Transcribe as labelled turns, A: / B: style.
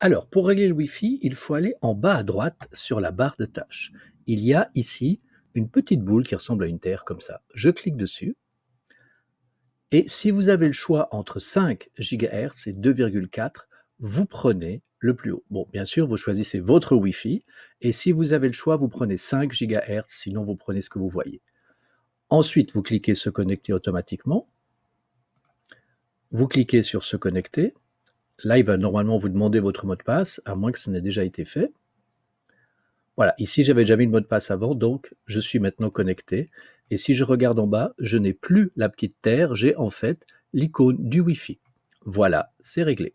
A: Alors, pour régler le Wi-Fi, il faut aller en bas à droite sur la barre de tâches. Il y a ici une petite boule qui ressemble à une terre comme ça. Je clique dessus. Et si vous avez le choix entre 5 GHz et 2,4, vous prenez le plus haut. Bon, bien sûr, vous choisissez votre Wi-Fi. Et si vous avez le choix, vous prenez 5 GHz, sinon vous prenez ce que vous voyez. Ensuite, vous cliquez se connecter automatiquement. Vous cliquez sur se connecter. Là, il va normalement vous demander votre mot de passe, à moins que ce n'ait déjà été fait. Voilà, ici j'avais jamais eu le mot de passe avant, donc je suis maintenant connecté. Et si je regarde en bas, je n'ai plus la petite terre, j'ai en fait l'icône du Wi-Fi. Voilà, c'est réglé.